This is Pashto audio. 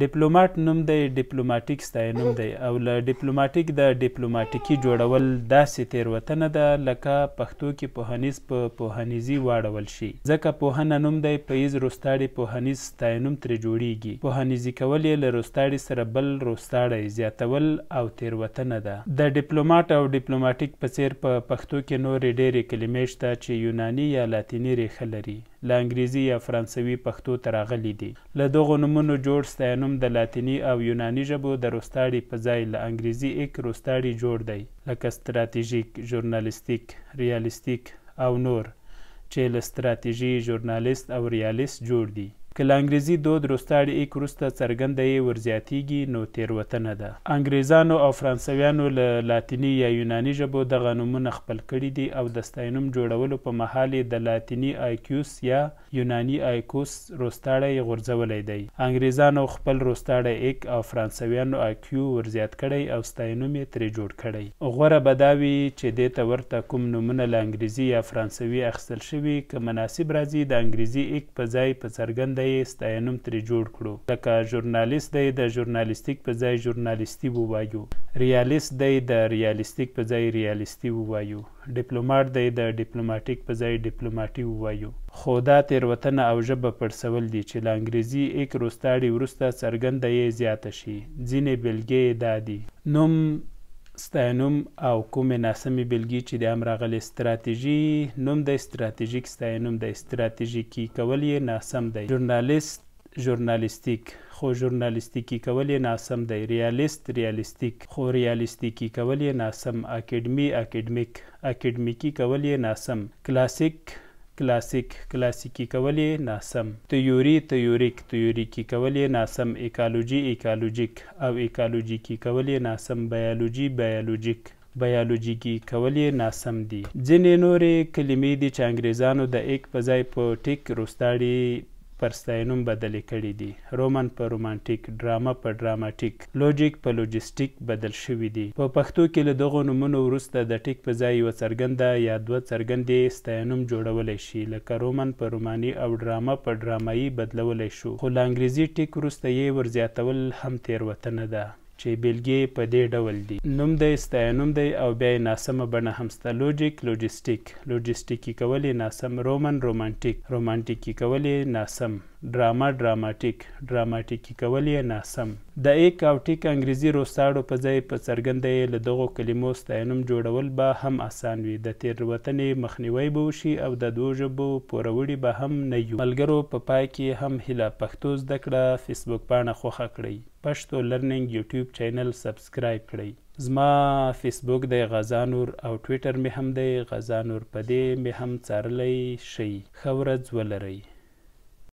ډیپلوماټ نوم دی ډیپلوماټیک ستای نوم دی او له ډیپلوماټیک د ډیپلوماټیکي جوړول داسې تیروتنه ده لکه پښتو کې پوهنیز په پوهنیزي واړول شي ځکه پوهنه نوم دی پهیز روستاړي پوهنیز ستای نوم ترې جوړیږي پوهنیزي کول یې له روستاړي سره بل روستاړی زیاتول او تیروتنه ده د ډیپلوماټ او ډیپلوماټیک په څیر په پښتو کې نورې ډېرې کلمې شته چې یوناني یا لاتیني ریښه لري له انګریزي یا فرانسوي پښتو ته راغلي دي له دغو نومونو جوړ ستاینوم د لاتیني او یوناني ژبو د روستاړي په ځای له انګریزي اک روستاړي جوړ دی لکه ستراتیژیک ژورنالیستیک ریالیستیک او نور چې له ستراتیژي ژورنالیست او ریالیست جوړ دي که له انګریزي دود وروسته اړیک وروسته څرګنده یې ورزیاتیږي نو تیروتنه ده انګریزانو او فرانسویانو له لاتیني یا یوناني ژبو دغه نومونه خپل کړي دي او د ستاینوم جوړولو په مهال د لاتیني آیکیوس یا یوناني آیکوس روستاړی غورځولی دی انګریزانو خپل روستاړی ایک او فرانسویانو آیکیو ورزیات کړی او ستاینوم یې ترې جوړ کړی غوره به دا وي چې دې ته ورته کوم نومونه له انګریزي یا فرانسوي اخیستل شوي که مناسب راځي د انګریزي ایک په ځای په څرګنده یې ستاینوم ترې جوړ کړو لکه ژورنالیست دی د ژورنالیستیک په ځای ژورنالیستي ووایو ریالیست دی د ریالیستیک په ځای ریالیستي ووایو ډیپلوماټ دی د ډیپلوماټیک په ځای ډیپلوماټي ووایو خو دا تیروتنه او ژبه پړسول دي چې له انګریزي ایک روستاړي وروسته څرګنده یې زیاته شي ځینې بېلګې یې دا دي نوم ستاینوم او کومې ناسمې بلګې چې د هم راغلې ستراتیژي نوم د ستراتیژیک ستاینوم د ستراتیژیکي کول یې ناسم دی ژورنالیست ژورنالیستیک خو ژورنالیستیکي کول یې ناسم دی ریالیست ریالیستیک خو ریالیستیکي کول یې ناسم اکیډمي اکیډمیک اکیډمیکي کول یې ناسم کلاسیک کلاسیک کلاسیکی کولې ناسم تیوري تیوریک تیوریکی کولې ناسم ایکالوجي ایکالوجیک او ایکالوجیکی کولې ناسم بیولوژي بیولوژیک بیولوژیکی کولې ناسم دي ځینې نورې کلمې دي چې انګریزانو د ایک په ځای په ټیک روستاړي پر ستاینوم بدلې کړي دي رومن په رومانټیک ډرامه په ډراماټیک لوجیک په لوجستیک بدل شوي دي په پښتو کې له دغو نومونو وروسته د ټیک په ځای یوه څرګنده یا دوه څرګندې ستاینوم جوړولی شي لکه رومن په روماني او ډرامه په ډرامایي بدلولی شو خو له انګریزي ټیک وروسته یې ورزیاتول هم تیروتنه ده چې بیلګې په دې ډول دي نوم دی ستاینوم دی او بیا یې ناسمه بڼه هم سته لوجیک لوجستیک لوجستیکي کول یې ناسم رومن رومانټیک رومانټیکي کول یې ناسم ډراما ډراماټیک ډراماټیکي کول یې ناسم د ایک او ټیک انګریزي روستاړو په ځای په څرګنده یې له دغو کلمو ستاینوم جوړول به هم اسان وي د تېروتنې مخنیوی به وشي او د دوو ژبو پوروړي به هم نه یو ملګرو په پا پای کې هم هیله پښتو زده کړه فیسبوک پاڼه خوښه کړئ پښتو لرننګ یوټیوب چینل سبسکرایب کړئ زما فیسبوک دی غزانور او ټویټر می هم دی غزانور په دې می هم څارلی شي خو ورځ ولرئ